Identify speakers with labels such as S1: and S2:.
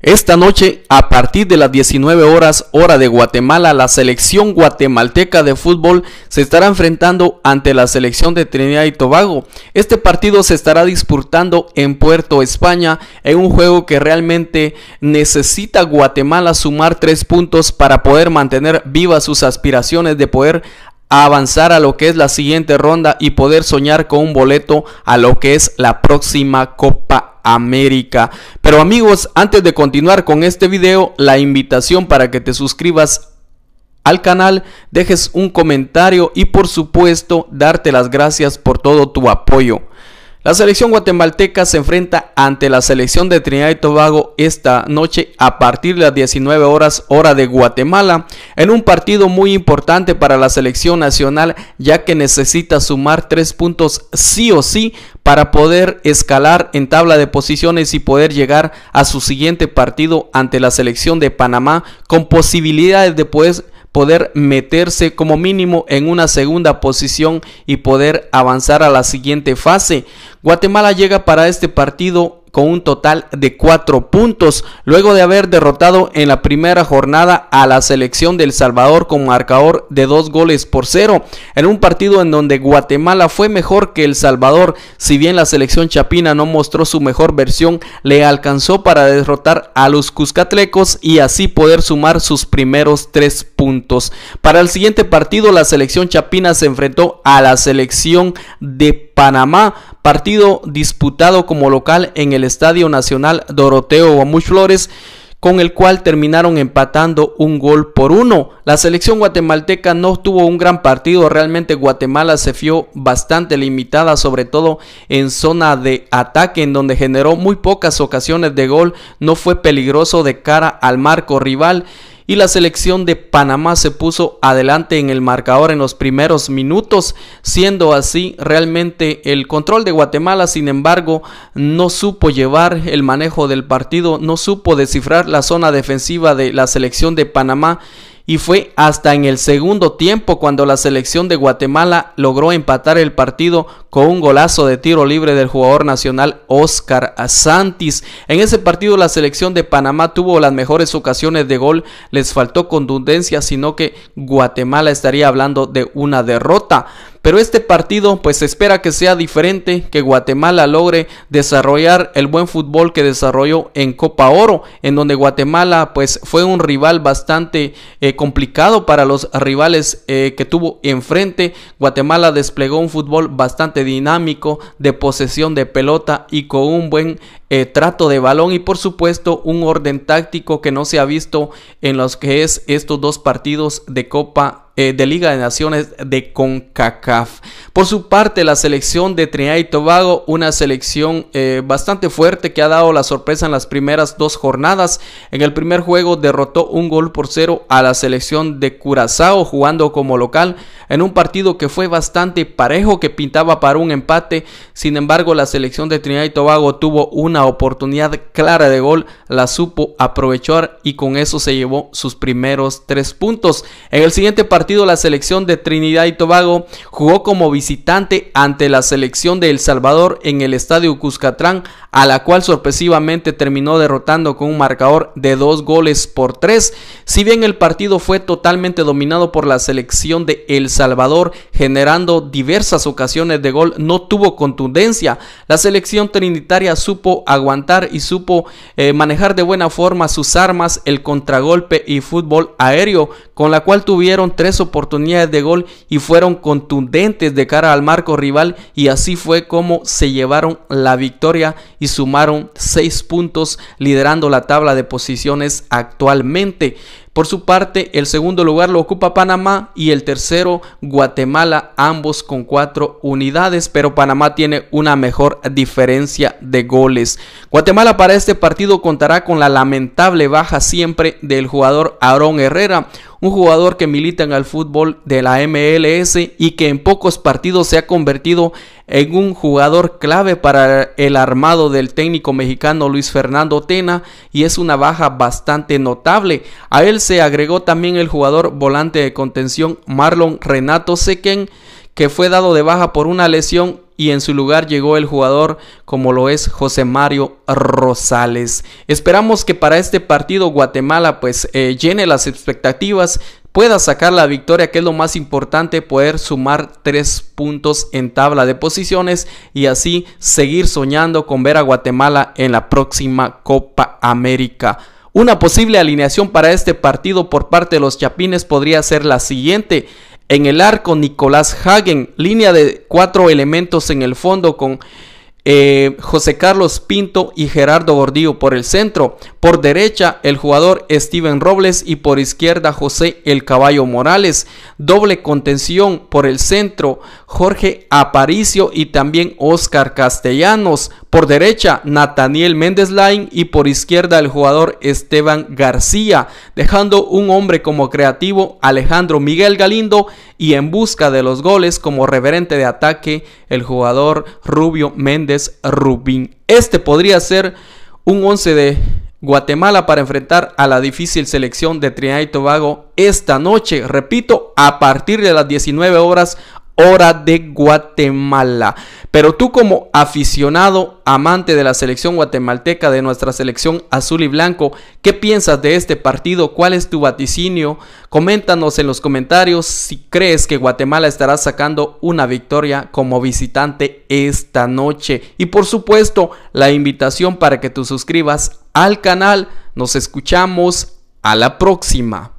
S1: Esta noche, a partir de las 19 horas hora de Guatemala, la selección guatemalteca de fútbol se estará enfrentando ante la selección de Trinidad y Tobago. Este partido se estará disputando en Puerto España en un juego que realmente necesita Guatemala sumar tres puntos para poder mantener vivas sus aspiraciones de poder avanzar a lo que es la siguiente ronda y poder soñar con un boleto a lo que es la próxima Copa América. Pero amigos, antes de continuar con este video, la invitación para que te suscribas al canal, dejes un comentario y por supuesto darte las gracias por todo tu apoyo. La selección guatemalteca se enfrenta ante la selección de Trinidad y Tobago esta noche a partir de las 19 horas hora de Guatemala en un partido muy importante para la selección nacional ya que necesita sumar tres puntos sí o sí para poder escalar en tabla de posiciones y poder llegar a su siguiente partido ante la selección de Panamá con posibilidades de poder pues poder meterse como mínimo en una segunda posición y poder avanzar a la siguiente fase. Guatemala llega para este partido con un total de cuatro puntos, luego de haber derrotado en la primera jornada a la selección del Salvador con marcador de dos goles por cero, en un partido en donde Guatemala fue mejor que El Salvador, si bien la selección chapina no mostró su mejor versión, le alcanzó para derrotar a los Cuscatlecos y así poder sumar sus primeros tres puntos puntos. Para el siguiente partido, la selección chapina se enfrentó a la selección de Panamá, partido disputado como local en el Estadio Nacional Doroteo Guamuch Flores con el cual terminaron empatando un gol por uno. La selección guatemalteca no tuvo un gran partido, realmente Guatemala se vio bastante limitada, sobre todo en zona de ataque, en donde generó muy pocas ocasiones de gol, no fue peligroso de cara al marco rival y la selección de Panamá se puso adelante en el marcador en los primeros minutos, siendo así realmente el control de Guatemala, sin embargo, no supo llevar el manejo del partido, no supo descifrar la zona defensiva de la selección de Panamá y fue hasta en el segundo tiempo cuando la selección de Guatemala logró empatar el partido con un golazo de tiro libre del jugador nacional Oscar Santis. En ese partido la selección de Panamá tuvo las mejores ocasiones de gol, les faltó contundencia, sino que Guatemala estaría hablando de una derrota. Pero este partido pues espera que sea diferente, que Guatemala logre desarrollar el buen fútbol que desarrolló en Copa Oro, en donde Guatemala pues fue un rival bastante eh, complicado para los rivales eh, que tuvo enfrente. Guatemala desplegó un fútbol bastante dinámico, de posesión de pelota y con un buen eh, trato de balón y por supuesto un orden táctico que no se ha visto en los que es estos dos partidos de Copa eh, de Liga de Naciones de CONCACAF. Por su parte, la selección de Trinidad y Tobago, una selección eh, bastante fuerte que ha dado la sorpresa en las primeras dos jornadas. En el primer juego derrotó un gol por cero a la selección de Curazao jugando como local en un partido que fue bastante parejo que pintaba para un empate. Sin embargo, la selección de Trinidad y Tobago tuvo una oportunidad clara de gol la supo aprovechar y con eso se llevó sus primeros tres puntos. En el siguiente partido la selección de Trinidad y Tobago jugó como visitante ante la selección de El Salvador en el estadio Cuscatrán a la cual sorpresivamente terminó derrotando con un marcador de dos goles por tres. Si bien el partido fue totalmente dominado por la selección de El Salvador generando diversas ocasiones de gol, no tuvo contundencia. La selección trinitaria supo aguantar y supo eh, manejar de buena forma sus armas, el contragolpe y fútbol aéreo, con la cual tuvieron tres oportunidades de gol y fueron contundentes de cara al marco rival y así fue como se llevaron la victoria y sumaron seis puntos liderando la tabla de posiciones actualmente. Por su parte, el segundo lugar lo ocupa Panamá y el tercero Guatemala, ambos con cuatro unidades, pero Panamá tiene una mejor diferencia de goles. Guatemala para este partido contará con la lamentable baja siempre del jugador Aarón Herrera, un jugador que milita en el fútbol de la MLS y que en pocos partidos se ha convertido en un jugador clave para el armado del técnico mexicano Luis Fernando Tena y es una baja bastante notable. A él se agregó también el jugador volante de contención Marlon Renato Sequen que fue dado de baja por una lesión y en su lugar llegó el jugador como lo es José Mario Rosales. Esperamos que para este partido Guatemala pues eh, llene las expectativas, pueda sacar la victoria, que es lo más importante, poder sumar tres puntos en tabla de posiciones y así seguir soñando con ver a Guatemala en la próxima Copa América. Una posible alineación para este partido por parte de los Chapines podría ser la siguiente. En el arco, Nicolás Hagen, línea de cuatro elementos en el fondo con eh, José Carlos Pinto y Gerardo Gordillo por el centro. Por derecha, el jugador Steven Robles y por izquierda, José El Caballo Morales. Doble contención por el centro, Jorge Aparicio y también Oscar Castellanos. Por derecha, Nathaniel Méndez Lain y por izquierda el jugador Esteban García, dejando un hombre como creativo Alejandro Miguel Galindo y en busca de los goles como reverente de ataque el jugador Rubio Méndez Rubín. Este podría ser un 11 de Guatemala para enfrentar a la difícil selección de Trinidad y Tobago esta noche, repito, a partir de las 19 horas hora de Guatemala. Pero tú como aficionado, amante de la selección guatemalteca, de nuestra selección azul y blanco, ¿qué piensas de este partido? ¿Cuál es tu vaticinio? Coméntanos en los comentarios si crees que Guatemala estará sacando una victoria como visitante esta noche. Y por supuesto, la invitación para que tú suscribas al canal. Nos escuchamos a la próxima.